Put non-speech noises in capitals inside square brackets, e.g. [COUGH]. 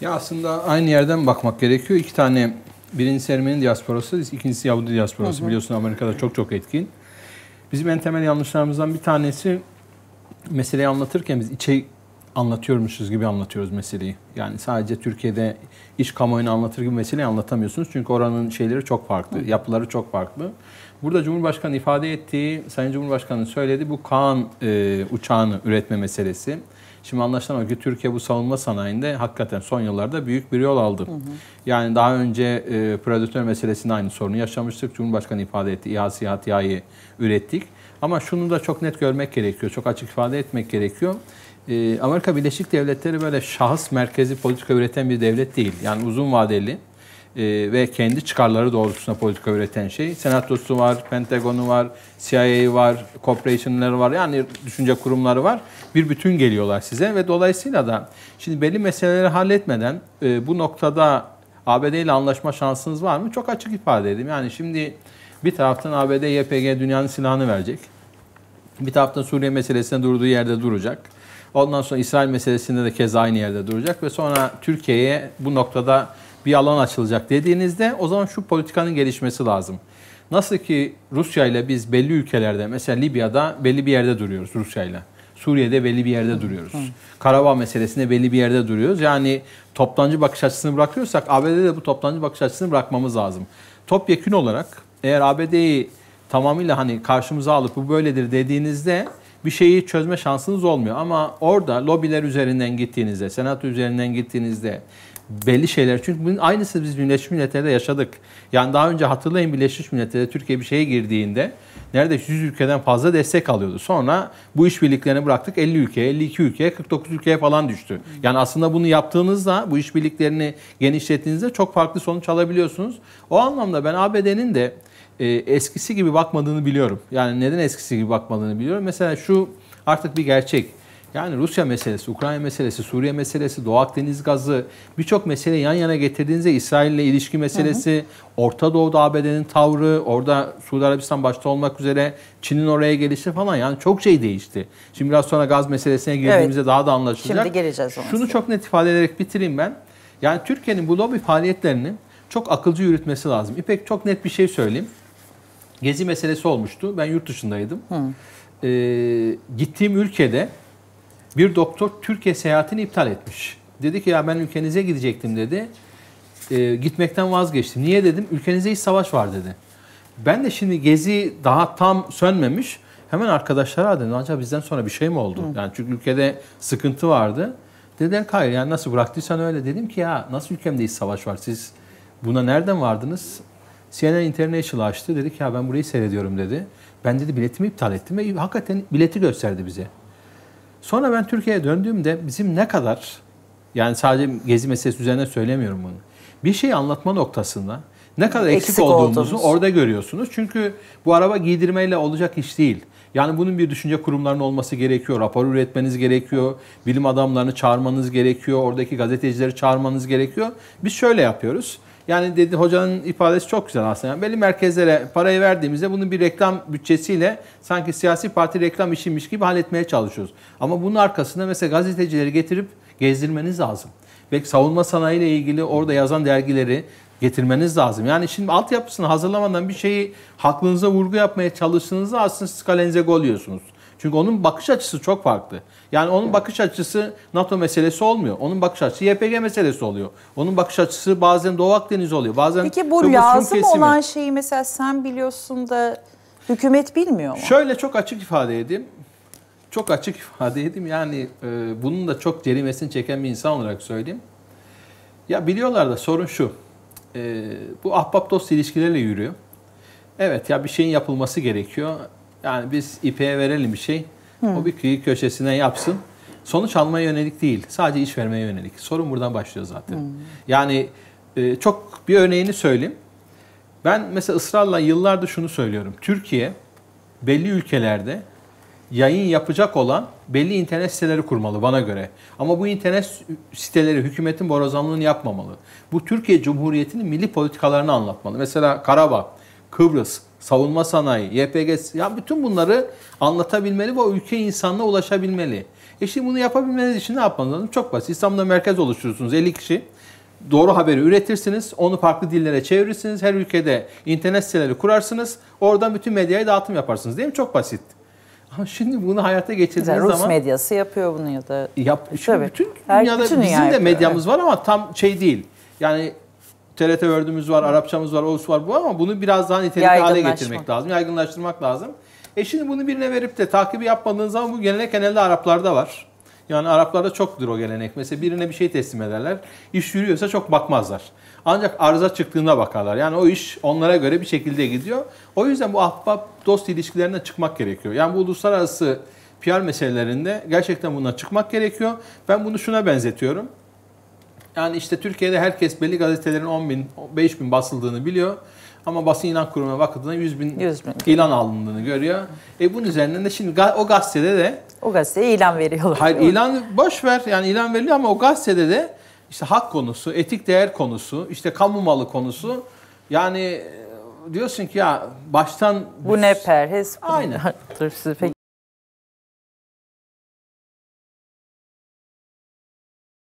Ya aslında aynı yerden bakmak gerekiyor. İki tane, birincisi Ermeni diasporası, ikincisi Yahudi diasporası. Hı hı. Biliyorsun Amerika'da çok çok etkin. Bizim en temel yanlışlarımızdan bir tanesi meseleyi anlatırken biz içe anlatıyormuşuz gibi anlatıyoruz meseleyi. Yani sadece Türkiye'de iş kamuoyunu anlatır gibi meseleyi anlatamıyorsunuz. Çünkü oranın şeyleri çok farklı, yapıları çok farklı. Burada Cumhurbaşkanı ifade ettiği, Sayın Cumhurbaşkanı söyledi bu Kaan e, uçağını üretme meselesi. Şimdi anlaşılan o ki Türkiye bu savunma sanayinde hakikaten son yıllarda büyük bir yol aldı. Hı hı. Yani daha önce e, Predator meselesinde aynı sorunu yaşamıştık. Cumhurbaşkanı ifade etti. İHA, SİHA, TİHA'yı ürettik. Ama şunu da çok net görmek gerekiyor. Çok açık ifade etmek gerekiyor e, Amerika Birleşik Devletleri böyle şahıs merkezi politika üreten bir devlet değil. Yani uzun vadeli e, ve kendi çıkarları doğrultusunda politika üreten şey. Senatosu var, Pentagon'u var, CIA'yı var, corporation'ları var. Yani düşünce kurumları var. Bir bütün geliyorlar size ve dolayısıyla da şimdi belli meseleleri halletmeden e, bu noktada ABD ile anlaşma şansınız var mı? Çok açık ifade edeyim. Yani şimdi bir taraftan ABD YPG dünyanın silahını verecek. Bir taraftan Suriye meselesine durduğu yerde duracak. Ondan sonra İsrail meselesinde de kez aynı yerde duracak ve sonra Türkiye'ye bu noktada bir alan açılacak dediğinizde o zaman şu politikanın gelişmesi lazım. Nasıl ki Rusya ile biz belli ülkelerde mesela Libya'da belli bir yerde duruyoruz Rusya ile. Suriye'de belli bir yerde duruyoruz. Karabağ meselesinde belli bir yerde duruyoruz. Yani toplancı bakış açısını bırakıyorsak ABD'de de bu toplancı bakış açısını bırakmamız lazım. Topyekün olarak eğer ABD'yi tamamıyla hani karşımıza alıp bu böyledir dediğinizde bir şeyi çözme şansınız olmuyor. Ama orada lobiler üzerinden gittiğinizde, senato üzerinden gittiğinizde belli şeyler. Çünkü bunun aynısı biz Birleşmiş Milletler'de yaşadık. Yani daha önce hatırlayın Birleşmiş Milletler'de Türkiye bir şeye girdiğinde neredeyse 100 ülkeden fazla destek alıyordu. Sonra bu işbirliklerini bıraktık 50 ülkeye, 52 ülkeye, 49 ülkeye falan düştü. Yani aslında bunu yaptığınızda, bu işbirliklerini genişlettiğinizde çok farklı sonuç alabiliyorsunuz. O anlamda ben ABD'nin de e, eskisi gibi bakmadığını biliyorum. Yani neden eskisi gibi bakmadığını biliyorum. Mesela şu artık bir gerçek. Yani Rusya meselesi, Ukrayna meselesi, Suriye meselesi, Doğu Akdeniz gazı birçok mesele yan yana getirdiğinizde İsrail ile ilişki meselesi, hı hı. Orta Doğu'da ABD'nin tavrı, orada Suudi Arabistan başta olmak üzere Çin'in oraya gelişi falan yani çok şey değişti. Şimdi biraz sonra gaz meselesine girdiğimizde evet. daha da anlaşılacak. Şimdi geleceğiz ona. Şunu çok net ifade ederek bitireyim ben. Yani Türkiye'nin bu lobi faaliyetlerini çok akılcı yürütmesi lazım. İpek çok net bir şey söyleyeyim. Gezi meselesi olmuştu. Ben yurt dışındaydım. Hı. Ee, gittiğim ülkede bir doktor Türkiye seyahatini iptal etmiş. Dedi ki ya ben ülkenize gidecektim dedi. E, gitmekten vazgeçtim. Niye dedim? ülkenize hiç savaş var dedi. Ben de şimdi gezi daha tam sönmemiş. Hemen arkadaşlara dedim acaba bizden sonra bir şey mi oldu? Hı. Yani çünkü ülkede sıkıntı vardı. Dediler hayır yani nasıl bıraktıysan öyle. Dedim ki ya nasıl ülkemde hiç savaş var? Siz buna nereden vardınız? CNN International açtı. Dedi ki ya ben burayı seyrediyorum dedi. Ben dedi biletimi iptal ettim ve hakikaten bileti gösterdi bize. Sonra ben Türkiye'ye döndüğümde bizim ne kadar, yani sadece gezi meselesi üzerine söylemiyorum bunu. Bir şey anlatma noktasında ne kadar eksik, eksik olduğumuzu olduğumuz. orada görüyorsunuz. Çünkü bu araba giydirmeyle olacak iş değil. Yani bunun bir düşünce kurumlarının olması gerekiyor. Rapor üretmeniz gerekiyor. Bilim adamlarını çağırmanız gerekiyor. Oradaki gazetecileri çağırmanız gerekiyor. Biz şöyle yapıyoruz. Yani dedi hocanın ifadesi çok güzel aslında. Yani belli merkezlere parayı verdiğimizde bunun bir reklam bütçesiyle sanki siyasi parti reklam işiymiş gibi halletmeye çalışıyoruz. Ama bunun arkasında mesela gazetecileri getirip gezdirmeniz lazım. Belki savunma sanayiyle ilgili orada yazan dergileri getirmeniz lazım. Yani şimdi altyapısını hazırlamadan bir şeyi aklınıza vurgu yapmaya çalıştığınızda aslında siz kalenize gol çünkü onun bakış açısı çok farklı. Yani onun bakış açısı NATO meselesi olmuyor. Onun bakış açısı YPG meselesi oluyor. Onun bakış açısı bazen Doğu Akdeniz oluyor. Bazen Peki bu lazım kesimi. olan şeyi mesela sen biliyorsun da hükümet bilmiyor mu? Şöyle çok açık ifade edeyim. Çok açık ifade edeyim. Yani e, bunun da çok cerimesini çeken bir insan olarak söyleyeyim. Ya biliyorlar da sorun şu. E, bu ahbap dost ilişkilerle yürüyor. Evet ya bir şeyin yapılması gerekiyor. Yani biz İP'ye verelim bir şey. Hı. O bir kıyı köşesine yapsın. Sonuç almaya yönelik değil. Sadece iş vermeye yönelik. Sorun buradan başlıyor zaten. Hı. Yani e, çok bir örneğini söyleyeyim. Ben mesela ısrarla yıllardır şunu söylüyorum. Türkiye belli ülkelerde yayın yapacak olan belli internet siteleri kurmalı bana göre. Ama bu internet siteleri hükümetin borazanlığını yapmamalı. Bu Türkiye Cumhuriyeti'nin milli politikalarını anlatmalı. Mesela Karabağ, Kıbrıs, savunma sanayi, YPG, ya bütün bunları anlatabilmeli ve o ülke insanına ulaşabilmeli. E şimdi bunu yapabilmeniz için ne yapmanız lazım? Çok basit. İstanbul'da merkez oluşturursunuz 50 kişi. Doğru haberi üretirsiniz, onu farklı dillere çevirirsiniz. Her ülkede internet siteleri kurarsınız. Oradan bütün medyaya dağıtım yaparsınız değil mi? Çok basit. Ama şimdi bunu hayata geçirdiğiniz Güzel, Rus zaman... Rus medyası yapıyor bunu ya da... Yap, şimdi Tabii. bütün dünyada Her, bütün bizim dünya de medyamız evet. var ama tam şey değil. Yani TRT ördümüz var, Arapçamız var, olsu var bu ama bunu biraz daha nitelikli hale getirmek lazım, yaygınlaştırmak lazım. E şimdi bunu birine verip de takibi yapmadığınız zaman bu gelenek genelde Araplarda var. Yani Araplarda çoktur o gelenek. Mesela birine bir şey teslim ederler. İş yürüyorsa çok bakmazlar. Ancak arıza çıktığında bakarlar. Yani o iş onlara göre bir şekilde gidiyor. O yüzden bu ahbap dost ilişkilerinden çıkmak gerekiyor. Yani bu uluslararası PR meselelerinde gerçekten bundan çıkmak gerekiyor. Ben bunu şuna benzetiyorum. Yani işte Türkiye'de herkes belli gazetelerin 10 bin, 5 bin basıldığını biliyor. Ama basın ilan kurumuna bakıldığında 100 bin, 100 bin ilan alındığını görüyor. E bunun üzerinden de şimdi o gazetede de... O gazeteye ilan veriyorlar. Hayır ilan boş ver yani ilan veriliyor ama o gazetede de işte hak konusu, etik değer konusu, işte kamu malı konusu. Yani e, diyorsun ki ya baştan... Bu ne perhes? Bu Aynen. [LAUGHS] Peki.